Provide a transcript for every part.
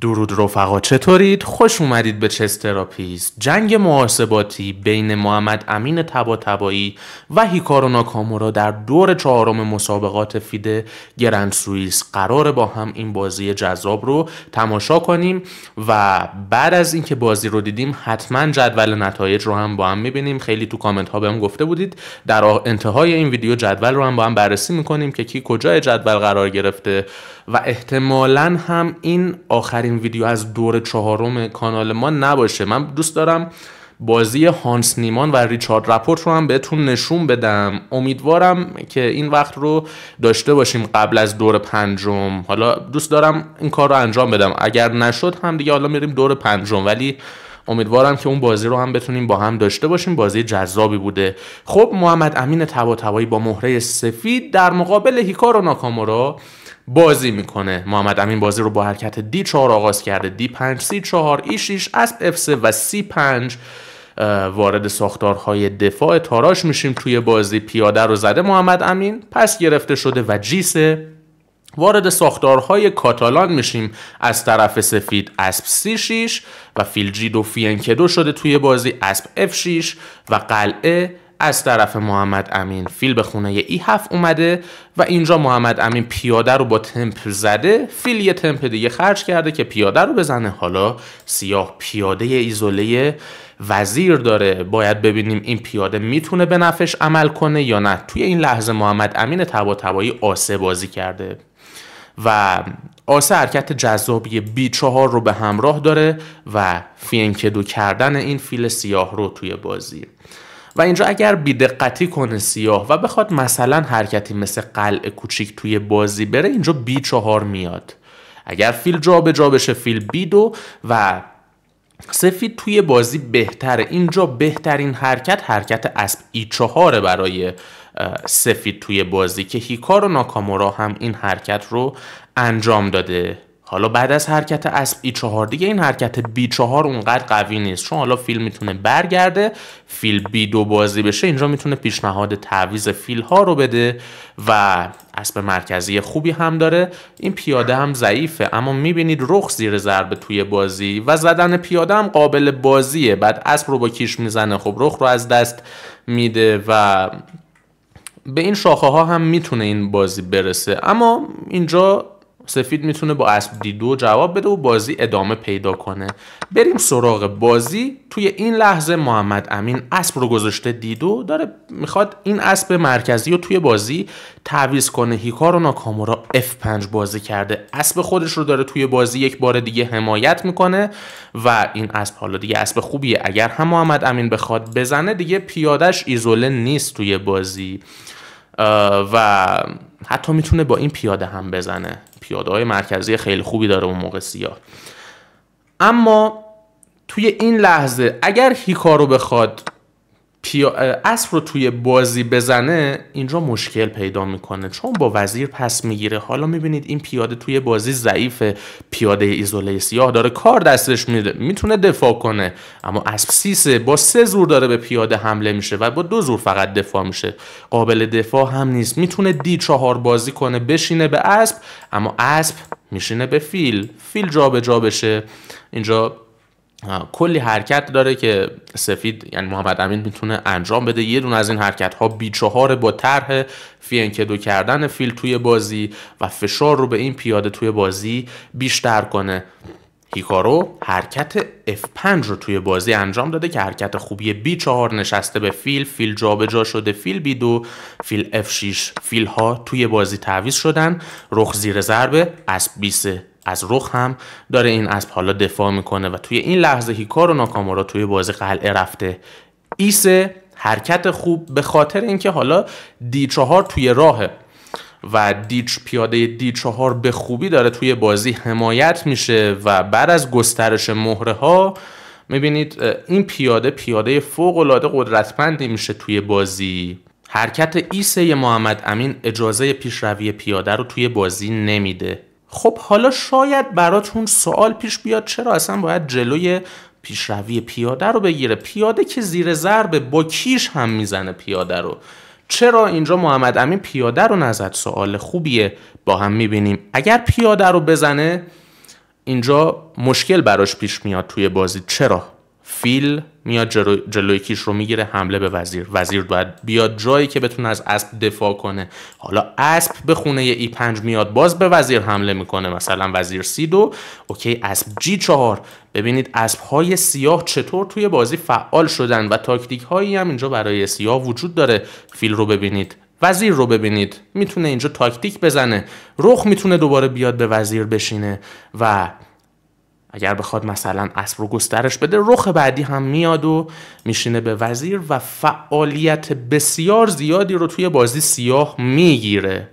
درود رفقا چطورید؟ خوش اومدید به چست جنگ محاسباتی بین محمد امین تبا تبایی و هیکارو ناکامورا در دور چهارم مسابقات فیده گرند سوئیس قرار با هم این بازی جذاب رو تماشا کنیم و بعد از اینکه بازی رو دیدیم حتما جدول نتایج رو هم با هم میبینیم خیلی تو کامنت ها بهم گفته بودید در انتهای این ویدیو جدول رو هم با هم بررسی میکنیم که کی کجای جدول قرار گرفته و احتمالا هم این آخرین ویدیو از دور چهارم کانال ما نباشه من دوست دارم بازی هانس نیمان و ریچارد رپورت رو هم بهتون نشون بدم امیدوارم که این وقت رو داشته باشیم قبل از دور پنجم حالا دوست دارم این کار رو انجام بدم اگر نشد هم دیگه حالا میریم دور پنجم ولی امیدوارم که اون بازی رو هم بتونیم با هم داشته باشیم بازی جذابی بوده خب محمد امین تباتبایی با مهره سفید در مقابل هیکارو ناکامورا بازی میکنه محمد امین بازی رو با حرکت d 4 آغاز کرده d 5 c 4 e 6 اسب f 3 و c 5 وارد ساختارهای دفاع تاراش میشیم توی بازی پیاده رو زده محمد امین پس گرفته شده و جی 3 وارد ساختارهای کاتالان میشیم از طرف سفید اسب c 6 و فیلجی دو فینکدو شده توی بازی اسب f 6 و قلعه از طرف محمد امین فیل به خونه ای هفت اومده و اینجا محمد امین پیاده رو با تمپ زده فیل یه تمپ دیگه خرج کرده که پیاده رو بزنه حالا سیاه پیاده ایزوله وزیر داره باید ببینیم این پیاده میتونه به نفش عمل کنه یا نه توی این لحظه محمد امین تبا تبایی آسه بازی کرده و آسه حرکت جذابی بی چهار رو به همراه داره و فینکدو کردن این فیل سیاه رو توی بازی و اینجا اگر بیدقتی کنه سیاه و بخواد مثلا حرکتی مثل قلع کوچیک توی بازی بره اینجا بی چهار میاد اگر فیل جابجا جا بشه فیل بی دو و سفید توی بازی بهتره اینجا بهترین حرکت حرکت اسب ای چهاره برای سفید توی بازی که هیکار و ناکامورا هم این حرکت رو انجام داده حالا بعد از حرکت اسب ای چهار دیگه این حرکت بی چهار اونقدر قوی نیست چون حالا فیل میتونه برگرده فیل بی دو بازی بشه اینجا میتونه پیشنهاد تعویز فیل ها رو بده و اسب مرکزی خوبی هم داره این پیاده هم ضعیفه اما میبینید رخ زیر ضربه توی بازی و زدن پیاده هم قابل بازیه بعد اسب رو با کیش میزنه خب رخ رو از دست میده و به این شاخه ها هم میتونه این بازی برسه اما اینجا سفید میتونه با اسب دی دو جواب بده و بازی ادامه پیدا کنه بریم سراغ بازی توی این لحظه محمد امین اسب رو گذاشته دیدو داره میخواد این اسب مرکزی رو توی بازی تعویض کنه هیکارو ناکامورا F5 بازی کرده اسب خودش رو داره توی بازی یک بار دیگه حمایت میکنه و این اسب حالا دیگه اسب خوبیه اگر هم محمد امین بخواد بزنه دیگه پیادش ایزوله نیست توی بازی و حتی میتونه با این پیاده هم بزنه پیاده های مرکزی خیلی خوبی داره اون موقع سیاه اما توی این لحظه اگر هیکارو بخواد اسب رو توی بازی بزنه اینجا مشکل پیدا میکنه چون با وزیر پس میگیره حالا میبینید این پیاده توی بازی ضعیفه پیاده ایزوله سیاه داره کار دستش میده میتونه دفاع کنه اما اسب سیسه با سه زور داره به پیاده حمله میشه و با دو زور فقط دفاع میشه قابل دفاع هم نیست میتونه دی چهار بازی کنه بشینه به اسب اما اسب میشینه به فیل فیل جابجا جا بشه اینجا کلی حرکت داره که سفید یعنی محمد امین میتونه انجام بده یه دونه از این حرکت ها چهار با طرح فینکدو کردن فیل توی بازی و فشار رو به این پیاده توی بازی بیشتر کنه هیکارو حرکت F5 رو توی بازی انجام داده که حرکت خوبی B4 نشسته به فیل فیل جابجا جا شده فیل B2 فیل F6 فیل ها توی بازی تعویض شدن رخ زیر ضربه از 20. از رخ هم داره این اسب حالا دفاع میکنه و توی این لحظه و ناکامورا توی بازی قلعه رفته ایسه حرکت خوب به خاطر اینکه حالا دی چهار توی راهه و دیچ پیاده دی چهار به خوبی داره توی بازی حمایت میشه و بعد از گسترش مهره ها میبینید این پیاده پیاده فوق العاده قدرتمندی میشه توی بازی حرکت ایسه محمد امین اجازه پیشروی پیاده رو توی بازی نمیده خب حالا شاید براتون سوال پیش بیاد چرا اصلا باید جلوی پیشروی پیاده رو بگیره پیاده که زیر ضربه با کیش هم میزنه پیاده رو چرا اینجا محمد امین پیاده رو نزد سوال خوبیه با هم میبینیم اگر پیاده رو بزنه اینجا مشکل براش پیش میاد توی بازی چرا فیل میاد جلو... جلوی کیش رو میگیره حمله به وزیر وزیر باید بیاد جایی که بتونه از اسب دفاع کنه حالا اسب به خونه ای 5 میاد باز به وزیر حمله میکنه مثلا وزیر سی دو اوکی اسب جی چهار ببینید اسب های سیاه چطور توی بازی فعال شدن و تاکتیک هایی هم اینجا برای سیاه وجود داره فیل رو ببینید وزیر رو ببینید میتونه اینجا تاکتیک بزنه رخ میتونه دوباره بیاد به وزیر بشینه و اگر بخواد مثلا اسب رو گسترش بده رخ بعدی هم میاد و میشینه به وزیر و فعالیت بسیار زیادی رو توی بازی سیاه میگیره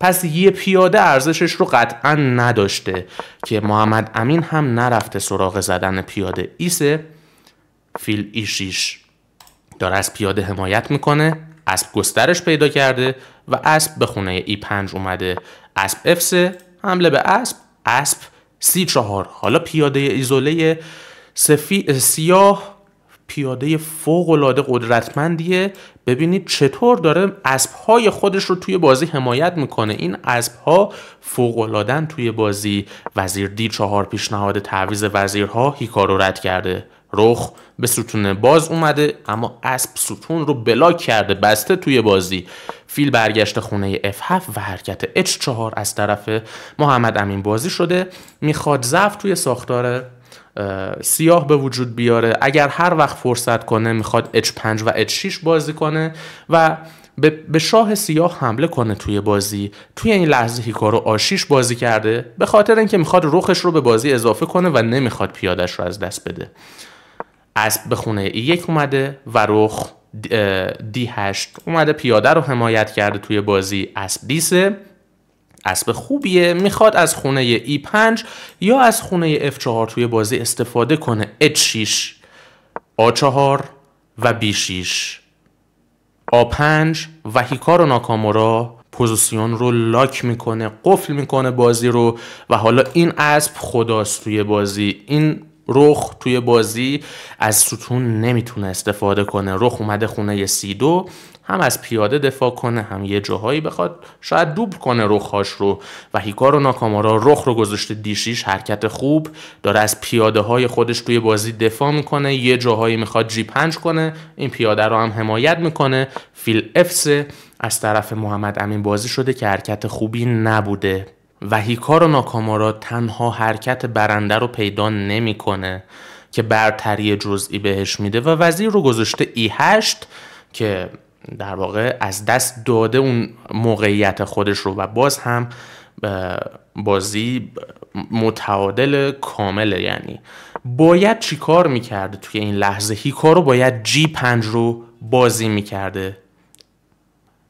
پس یه پیاده ارزشش رو قطعا نداشته که محمد امین هم نرفته سراغ زدن پیاده ایسه فیل ایشیش داره از پیاده حمایت میکنه اسب گسترش پیدا کرده و اسب به خونه ای 5 اومده اسب افسه حمله به اسب اسب سی چهار حالا پیاده ایزوله سفی... سیاه پیاده فوق العاده قدرتمندیه ببینید چطور داره اسب های خودش رو توی بازی حمایت میکنه این اسب ها فوق توی بازی وزیر دی چهار پیشنهاد تعویض وزیرها هیکارو رد کرده رخ به ستون باز اومده اما اسب ستون رو بلاک کرده بسته توی بازی فیل برگشت خونه F7 و حرکت H4 از طرف محمد امین بازی شده میخواد ضعف توی ساختار سیاه به وجود بیاره اگر هر وقت فرصت کنه میخواد H5 و H6 بازی کنه و به شاه سیاه حمله کنه توی بازی توی این لحظه هیکارو آشیش بازی کرده به خاطر اینکه میخواد رخش رو به بازی اضافه کنه و نمیخواد پیادش رو از دست بده اسب به خونه ای یک اومده و رخ دی 8 اومده پیاده رو حمایت کرده توی بازی اسب دیسه اسب خوبیه میخواد از خونه ای 5 یا از خونه اف 4 توی بازی استفاده کنه اچ 6 آ 4 و بی 6 آ 5 و هیکار و ناکامورا پوزیسیون رو لاک میکنه قفل میکنه بازی رو و حالا این اسب خداست توی بازی این رخ توی بازی از ستون نمیتونه استفاده کنه رخ اومده خونه سی دو هم از پیاده دفاع کنه هم یه جاهایی بخواد شاید دوبل کنه رخهاش رو و هیکارو ناکامارا رخ رو گذاشته دیشیش حرکت خوب داره از پیاده های خودش توی بازی دفاع میکنه یه جاهایی میخواد جی پنج کنه این پیاده رو هم حمایت میکنه فیل افسه از طرف محمد امین بازی شده که حرکت خوبی نبوده و هیکار و ناکامارا تنها حرکت برنده رو پیدا نمیکنه که برتری جزئی بهش میده و وزیر رو گذاشته ای هشت که در واقع از دست داده اون موقعیت خودش رو و باز هم بازی متعادل کامله یعنی باید چیکار کار میکرده توی این لحظه هیکارو باید جی پنج رو بازی میکرده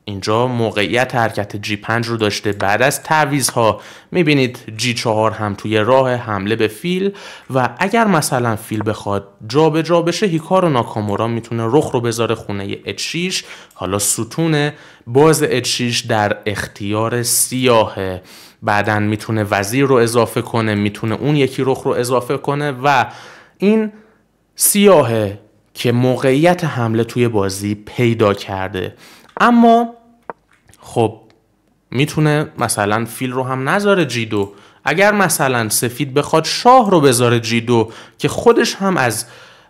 اینجا موقعیت حرکت جی 5 رو داشته بعد از تعویض ها میبینید جی 4 هم توی راه حمله به فیل و اگر مثلا فیل بخواد به جا بشه هیکارو ناکامورا میتونه رخ رو بذاره خونه H6 حالا ستون باز H6 در اختیار سیاهه بعدا میتونه وزیر رو اضافه کنه میتونه اون یکی رخ رو اضافه کنه و این سیاهه که موقعیت حمله توی بازی پیدا کرده اما خب میتونه مثلا فیل رو هم نذاره جی دو اگر مثلا سفید بخواد شاه رو بذاره جی دو که خودش هم از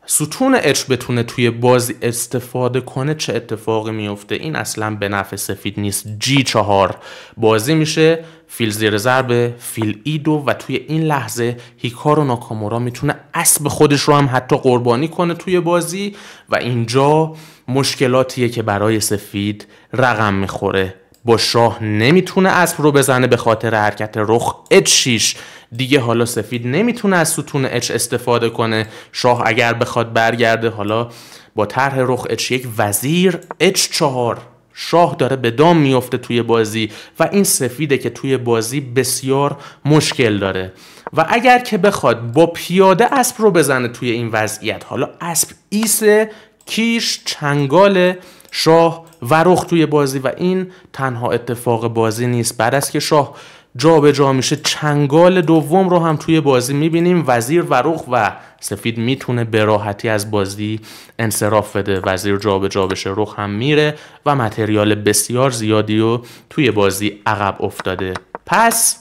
ستون اچ بتونه توی بازی استفاده کنه چه اتفاقی میفته این اصلا به نفع سفید نیست جی چهار بازی میشه فیل زیر ضربه فیل ایدو و توی این لحظه هیکارو ناکامورا میتونه اسب خودش رو هم حتی قربانی کنه توی بازی و اینجا مشکلاتیه که برای سفید رقم میخوره با شاه نمیتونه اسب رو بزنه به خاطر حرکت رخ اچ 6 دیگه حالا سفید نمیتونه از ستون اچ استفاده کنه شاه اگر بخواد برگرده حالا با طرح رخ اچ یک وزیر اچ 4 شاه داره به دام میفته توی بازی و این سفیده که توی بازی بسیار مشکل داره و اگر که بخواد با پیاده اسب رو بزنه توی این وضعیت حالا اسب ایسه کیش چنگال شاه و رخ توی بازی و این تنها اتفاق بازی نیست بعد از که شاه جابجا جا میشه چنگال دوم رو هم توی بازی میبینیم وزیر و رخ و سفید میتونه به از بازی انصراف بده وزیر جابجا جا بشه رخ هم میره و متریال بسیار زیادی رو توی بازی عقب افتاده پس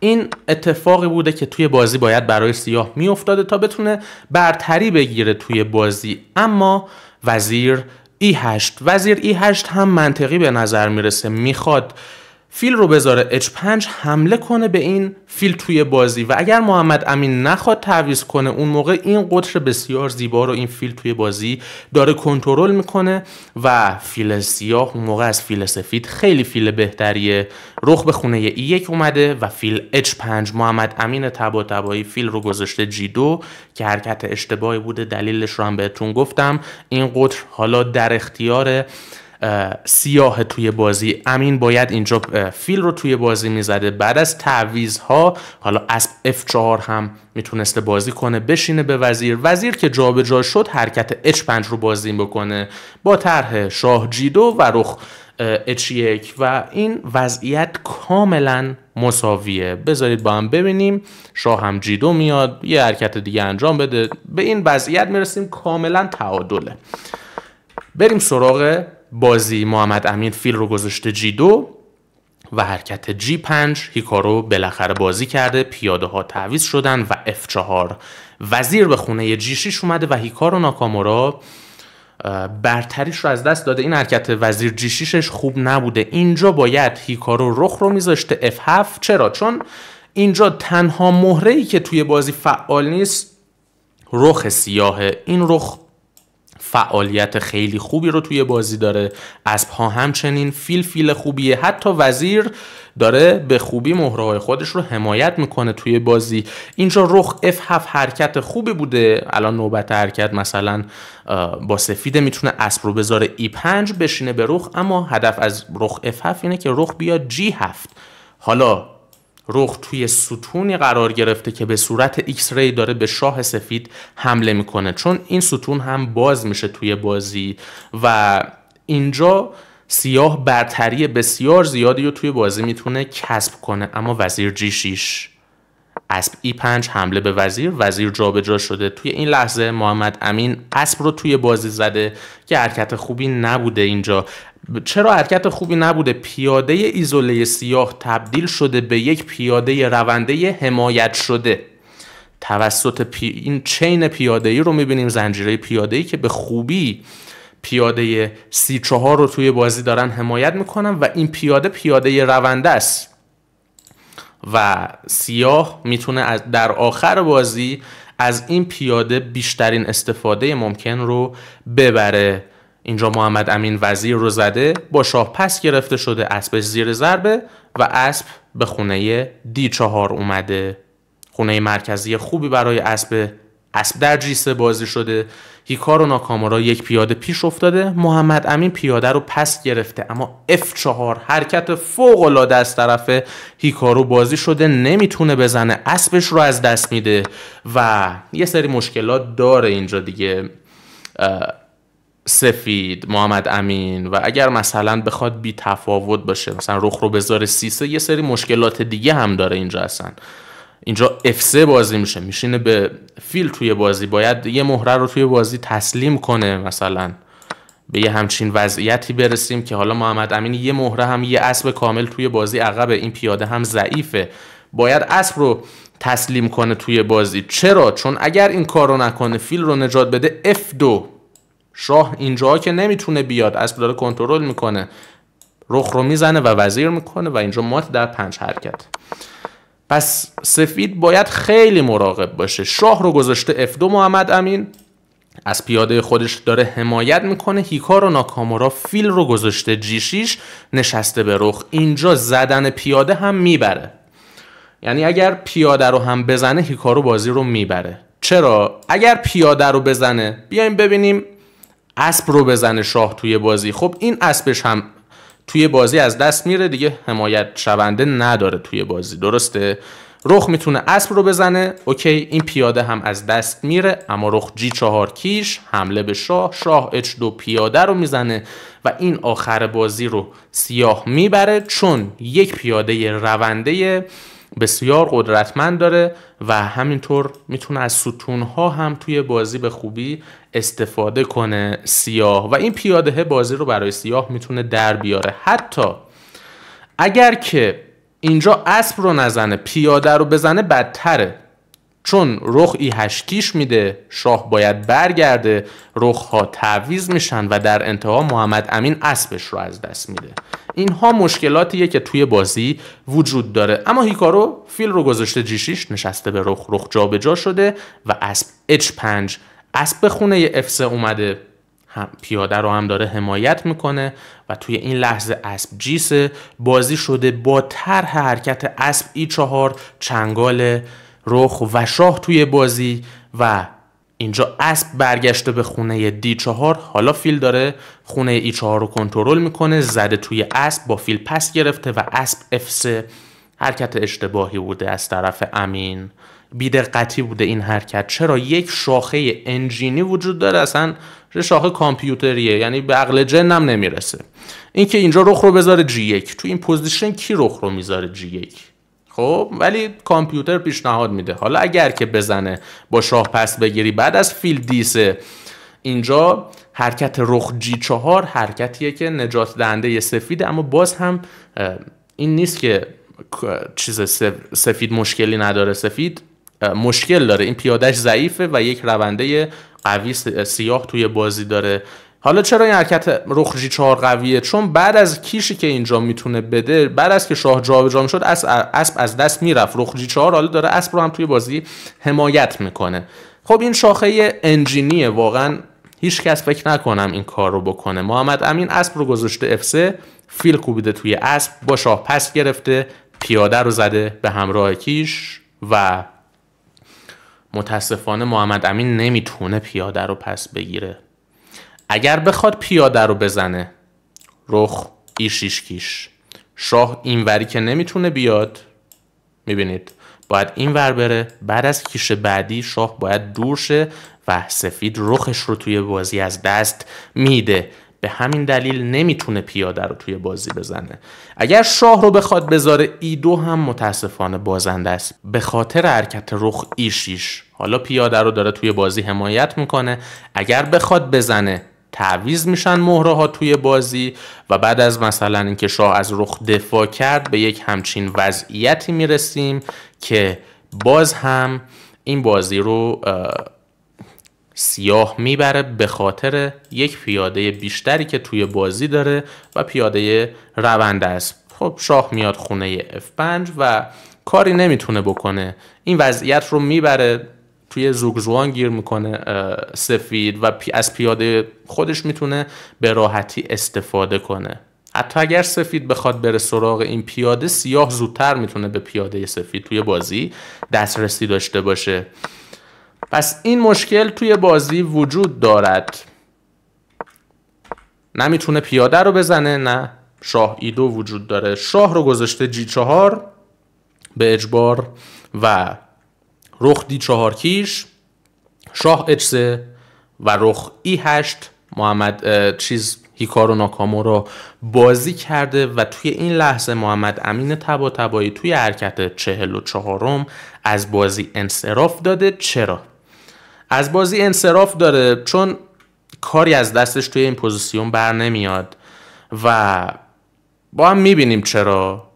این اتفاقی بوده که توی بازی باید برای سیاه میافتاده تا بتونه برتری بگیره توی بازی اما وزیر ای هشت وزیر ای هشت هم منطقی به نظر میرسه میخواد فیل رو بذاره H5 حمله کنه به این فیل توی بازی و اگر محمد امین نخواد تعویض کنه اون موقع این قطر بسیار زیبا رو این فیل توی بازی داره کنترل میکنه و فیل سیاه اون موقع از فیل سفید خیلی فیل بهتریه رخ به خونه ای یک اومده و فیل H5 محمد امین تبا تبایی فیل رو گذاشته G2 که حرکت اشتباهی بوده دلیلش رو هم بهتون گفتم این قطر حالا در اختیار سیاه توی بازی امین باید اینجا فیل رو توی بازی میزده بعد از تعویز ها حالا از F4 هم میتونسته بازی کنه بشینه به وزیر وزیر که جابجا جا شد حرکت H5 رو بازی بکنه با طرح شاه G2 و رخ H1 و این وضعیت کاملا مساویه بذارید با هم ببینیم شاه هم G2 میاد یه حرکت دیگه انجام بده به این وضعیت میرسیم کاملا تعادله بریم سراغ بازی محمد امین فیل رو گذاشته جی دو و حرکت جی 5 هیکارو بالاخره بازی کرده پیاده ها تعویز شدن و اف 4 وزیر به خونه جی 6 اومده و هیکارو ناکامورا برتریش رو از دست داده این حرکت وزیر جی 6 خوب نبوده اینجا باید هیکارو رخ رو میذاشته اف 7 چرا چون اینجا تنها مهره ای که توی بازی فعال نیست رخ سیاهه این رخ فعالیت خیلی خوبی رو توی بازی داره اسب ها همچنین فیل فیل خوبیه حتی وزیر داره به خوبی مهره خودش رو حمایت میکنه توی بازی اینجا رخ F7 حرکت خوبی بوده الان نوبت حرکت مثلا با سفیده میتونه اسب رو بذاره E5 بشینه به رخ اما هدف از رخ F7 اینه که رخ بیاد G7 حالا رخ توی ستونی قرار گرفته که به صورت ایکس ری داره به شاه سفید حمله میکنه چون این ستون هم باز میشه توی بازی و اینجا سیاه برتری بسیار زیادی رو توی بازی میتونه کسب کنه اما وزیر جیشیش اسب ای 5 حمله به وزیر وزیر جابجا شده توی این لحظه محمد امین اسب رو توی بازی زده که حرکت خوبی نبوده اینجا چرا حرکت خوبی نبوده پیاده ایزوله سیاه تبدیل شده به یک پیاده رونده حمایت شده توسط این چین پیاده ای رو میبینیم زنجیره پیاده ای که به خوبی پیاده سی چهار رو توی بازی دارن حمایت میکنن و این پیاده پیاده رونده است و سیاه میتونه در آخر بازی از این پیاده بیشترین استفاده ممکن رو ببره اینجا محمد امین وزیر رو زده با شاه پس گرفته شده اسبش زیر ضربه و اسب به خونه دی چهار اومده خونه مرکزی خوبی برای اسب اسب در جیسه بازی شده هیکارو ناکامورا یک پیاده پیش افتاده محمد امین پیاده رو پس گرفته اما F4 حرکت فوق العاده از طرف هیکارو بازی شده نمیتونه بزنه اسبش رو از دست میده و یه سری مشکلات داره اینجا دیگه سفید محمد امین و اگر مثلا بخواد بی تفاوت باشه مثلا رخ رو بذاره سیسه یه سری مشکلات دیگه هم داره اینجا اصلا اینجا f بازی میشه میشینه به فیل توی بازی باید یه مهره رو توی بازی تسلیم کنه مثلا به یه همچین وضعیتی برسیم که حالا محمد امین یه مهره هم یه اسب کامل توی بازی عقب این پیاده هم ضعیفه باید اسب رو تسلیم کنه توی بازی چرا چون اگر این کار رو نکنه فیل رو نجات بده F2 شاه اینجا که نمیتونه بیاد اسب داره کنترل میکنه رخ رو میزنه و وزیر میکنه و اینجا مات در پنج حرکت پس سفید باید خیلی مراقب باشه شاه رو گذاشته اف 2 محمد امین از پیاده خودش داره حمایت میکنه هیکارو ناکامورا فیل رو گذاشته g نشسته به رخ اینجا زدن پیاده هم میبره یعنی اگر پیاده رو هم بزنه هیکارو بازی رو میبره چرا اگر پیاده رو بزنه بیایم ببینیم اسب رو بزنه شاه توی بازی خب این اسبش هم توی بازی از دست میره دیگه حمایت شونده نداره توی بازی درسته رخ میتونه اسب رو بزنه اوکی این پیاده هم از دست میره اما رخ جی چهار کیش حمله به شاه شاه اچ دو پیاده رو میزنه و این آخر بازی رو سیاه میبره چون یک پیاده رونده بسیار قدرتمند داره و همینطور میتونه از ستونها هم توی بازی به خوبی استفاده کنه سیاه و این پیاده بازی رو برای سیاه میتونه در بیاره حتی اگر که اینجا اسب رو نزنه پیاده رو بزنه بدتره چون رخ ای هشتیش میده شاه باید برگرده رخ ها تعویز میشن و در انتها محمد امین اسبش رو از دست میده اینها مشکلاتیه که توی بازی وجود داره اما هیکارو فیل رو گذاشته جیشیش نشسته به رخ رخ جابجا شده و اسب H5 اسب خونه افسه اومده هم پیاده رو هم داره حمایت میکنه و توی این لحظه اسب جیسه بازی شده با طرح حرکت اسب ای چهار چنگال رخ و شاه توی بازی و اینجا اسب برگشته به خونه دی چهار حالا فیل داره خونه ای چهار رو کنترل میکنه زده توی اسب با فیل پس گرفته و اسب اف حرکت اشتباهی بوده از طرف امین بیدقتی بوده این حرکت چرا یک شاخه انجینی وجود داره اصلا شاخه کامپیوتریه یعنی به عقل جنم نمیرسه نمیرسه اینکه اینجا رخ رو بذاره جی 1 تو این پوزیشن کی رخ رو میذاره جی 1 خب ولی کامپیوتر پیشنهاد میده حالا اگر که بزنه با شاه پس بگیری بعد از فیل دیسه اینجا حرکت رخ جی چهار حرکتیه که نجات دهنده سفید اما باز هم این نیست که چیز سفید مشکلی نداره سفید مشکل داره این پیادش ضعیفه و یک رونده قوی سیاه توی بازی داره حالا چرا این حرکت جی چهار قویه چون بعد از کیشی که اینجا میتونه بده بعد از که شاه جابجا شد اسب از دست میرفت جی چهار حالا داره اسب رو هم توی بازی حمایت میکنه خب این شاخه انجینیه واقعا هیچ کس فکر نکنم این کار رو بکنه محمد امین اسب رو گذاشته اف فیل کوبیده توی اسب با شاه پس گرفته پیاده رو زده به همراه کیش و متاسفانه محمد امین نمیتونه پیاده رو پس بگیره اگر بخواد پیاده رو بزنه رخ ایشیش کیش شاه اینوری که نمیتونه بیاد میبینید باید این ور بره بعد از کیش بعدی شاه باید دور شه و سفید رخش رو توی بازی از دست میده به همین دلیل نمیتونه پیاده رو توی بازی بزنه اگر شاه رو بخواد بذاره ای دو هم متاسفانه بازنده است به خاطر حرکت رخ ای شیش حالا پیاده رو داره توی بازی حمایت میکنه اگر بخواد بزنه تعویز میشن مهره ها توی بازی و بعد از مثلا اینکه شاه از رخ دفاع کرد به یک همچین وضعیتی میرسیم که باز هم این بازی رو سیاه میبره به خاطر یک پیاده بیشتری که توی بازی داره و پیاده روند است خب شاه میاد خونه F5 و کاری نمیتونه بکنه این وضعیت رو میبره توی زوگزوان گیر میکنه سفید و از پیاده خودش میتونه به راحتی استفاده کنه حتی اگر سفید بخواد بره سراغ این پیاده سیاه زودتر میتونه به پیاده سفید توی بازی دسترسی داشته باشه پس این مشکل توی بازی وجود دارد نمیتونه پیاده رو بزنه نه شاه دو وجود داره شاه رو گذاشته جی چهار به اجبار و رخ دی چهار کیش شاه اچ سه و رخ ای هشت محمد چیز هیکارو ناکامو رو بازی کرده و توی این لحظه محمد امین تبا توی حرکت چهل و چهارم از بازی انصراف داده چرا؟ از بازی انصراف داره چون کاری از دستش توی این پوزیسیون بر نمیاد و با هم میبینیم چرا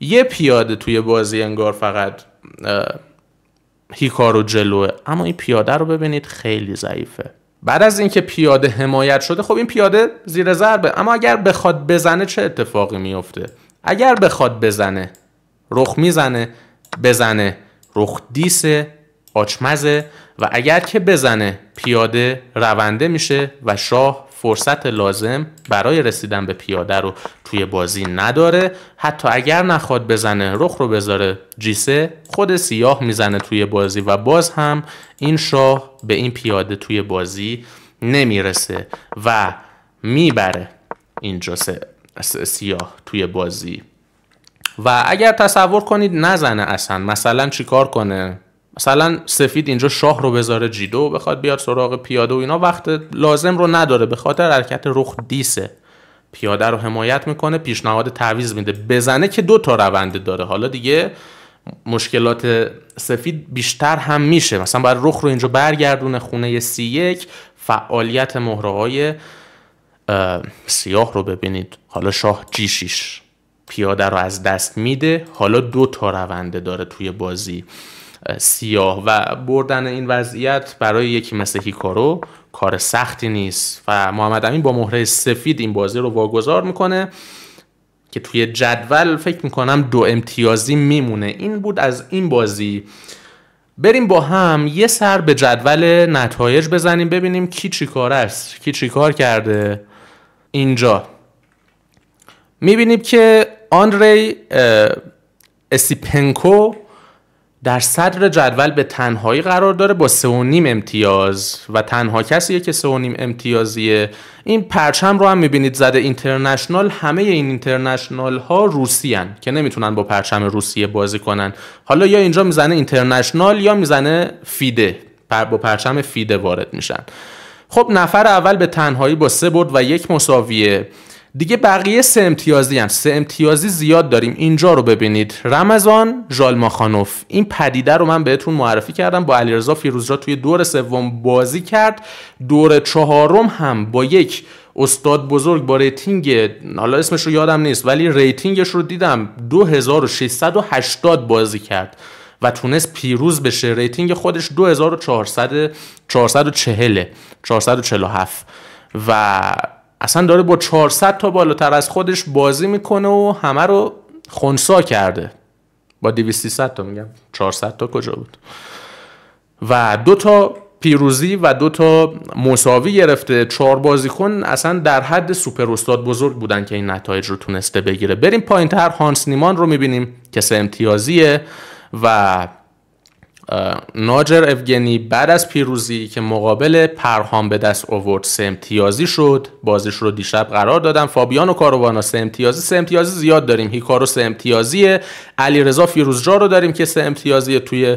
یه پیاده توی بازی انگار فقط هیکارو جلوه اما این پیاده رو ببینید خیلی ضعیفه بعد از اینکه پیاده حمایت شده خب این پیاده زیر ضربه اما اگر بخواد بزنه چه اتفاقی میفته اگر بخواد بزنه رخ میزنه بزنه رخ دیسه آچمزه و اگر که بزنه پیاده رونده میشه و شاه فرصت لازم برای رسیدن به پیاده رو توی بازی نداره حتی اگر نخواد بزنه رخ رو بذاره جیسه خود سیاه میزنه توی بازی و باز هم این شاه به این پیاده توی بازی نمیرسه و میبره اینجا سیاه توی بازی و اگر تصور کنید نزنه اصلا مثلا چیکار کنه مثلا سفید اینجا شاه رو بذاره جیدو بخواد بیاد سراغ پیاده و اینا وقت لازم رو نداره به خاطر حرکت رخ دیسه پیاده رو حمایت میکنه پیشنهاد تعویض میده بزنه که دو تا روند داره حالا دیگه مشکلات سفید بیشتر هم میشه مثلا باید رخ رو اینجا برگردونه خونه سی یک فعالیت مهره های سیاه رو ببینید حالا شاه جیشیش پیاده رو از دست میده حالا دو تا رونده داره توی بازی سیاه و بردن این وضعیت برای یکی مثل هیکارو کار سختی نیست و محمد امین با مهره سفید این بازی رو واگذار میکنه که توی جدول فکر میکنم دو امتیازی میمونه این بود از این بازی بریم با هم یه سر به جدول نتایج بزنیم ببینیم کی چیکار است کی چی کار کرده اینجا میبینیم که آنری اسیپنکو در صدر جدول به تنهایی قرار داره با 3.5 امتیاز و تنها کسیه که 3.5 امتیازیه این پرچم رو هم میبینید زده اینترنشنال همه این اینترنشنال ها روسی هن که نمیتونن با پرچم روسیه بازی کنن حالا یا اینجا میزنه اینترنشنال یا میزنه فیده با پرچم فیده وارد میشن خب نفر اول به تنهایی با سه برد و یک مساویه دیگه بقیه سه امتیازی هم سه امتیازی زیاد داریم اینجا رو ببینید رمضان ژالماخانوف این پدیده رو من بهتون معرفی کردم با علیرضا فیروزرا توی دور سوم بازی کرد دور چهارم هم با یک استاد بزرگ با ریتینگ حالا اسمش رو یادم نیست ولی ریتینگش رو دیدم 2680 بازی کرد و تونست پیروز بشه ریتینگ خودش 2400 447 و اصلا داره با 400 تا بالاتر از خودش بازی میکنه و همه رو خونسا کرده با 200 تا میگم 400 تا کجا بود و دو تا پیروزی و دو تا مساوی گرفته چهار بازیکن اصلا در حد سوپر استاد بزرگ بودن که این نتایج رو تونسته بگیره بریم پایین تر هانس نیمان رو میبینیم که سه امتیازیه و ناجر افگنی بعد از پیروزی که مقابل پرهام به دست آورد سه امتیازی شد بازیش رو دیشب قرار دادن فابیان و کاروانا سه امتیازی سه امتیازی زیاد داریم هیکارو سه امتیازیه رضا فیروزجا رو داریم که سه امتیازیه توی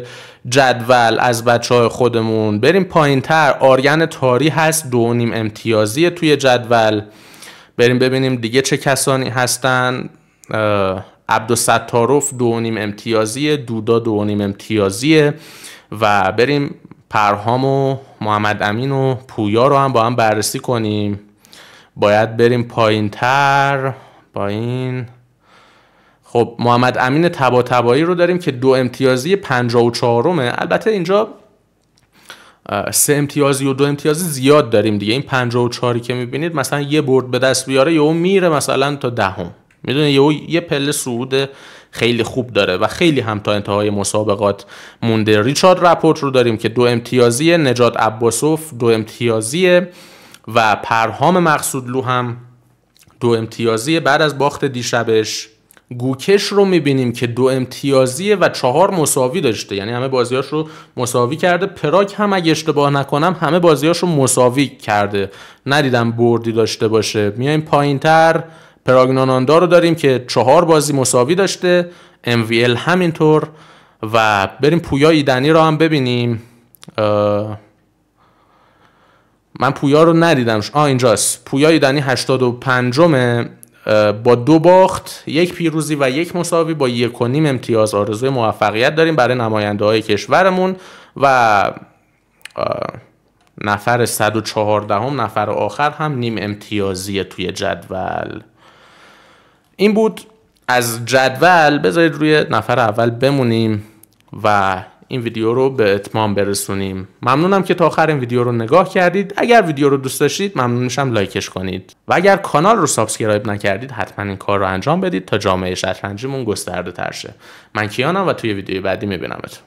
جدول از بچه های خودمون بریم پایین تر آریان تاری هست دو نیم امتیازیه توی جدول بریم ببینیم دیگه چه کسانی هستن عبدالستاروف دو نیم امتیازیه دودا دو نیم امتیازیه و بریم پرهام و محمد امین و پویا رو هم با هم بررسی کنیم باید بریم پایین تر این خب محمد امین تبا تبایی رو داریم که دو امتیازی 54 و البته اینجا سه امتیازی و دو امتیازی زیاد داریم دیگه این 54 که میبینید مثلا یه برد به دست بیاره یا اون میره مثلا تا دهم ده میدونه یه یه پله صعود خیلی خوب داره و خیلی هم تا انتهای مسابقات مونده ریچارد رپورت رو داریم که دو امتیازی نجات عباسوف دو امتیازی و پرهام مقصودلو هم دو امتیازی بعد از باخت دیشبش گوکش رو میبینیم که دو امتیازیه و چهار مساوی داشته یعنی همه بازیاش رو مساوی کرده پراک هم اگه اشتباه نکنم همه بازیاش رو مساوی کرده ندیدم بردی داشته باشه میایم پایین تر پراگناناندا رو داریم که چهار بازی مساوی داشته MVL همینطور و بریم پویا ایدنی رو هم ببینیم من پویا رو ندیدم آ اینجاست پویا ایدنی 85 با دو باخت یک پیروزی و یک مساوی با یک و نیم امتیاز آرزوی موفقیت داریم برای نماینده های کشورمون و نفر 114 هم نفر آخر هم نیم امتیازی توی جدول این بود از جدول بذارید روی نفر اول بمونیم و این ویدیو رو به اتمام برسونیم ممنونم که تا آخر این ویدیو رو نگاه کردید اگر ویدیو رو دوست داشتید ممنون میشم لایکش کنید و اگر کانال رو سابسکرایب نکردید حتما این کار رو انجام بدید تا جامعه شطرنجیمون گسترده تر شه من کیانم و توی ویدیو بعدی میبینمتون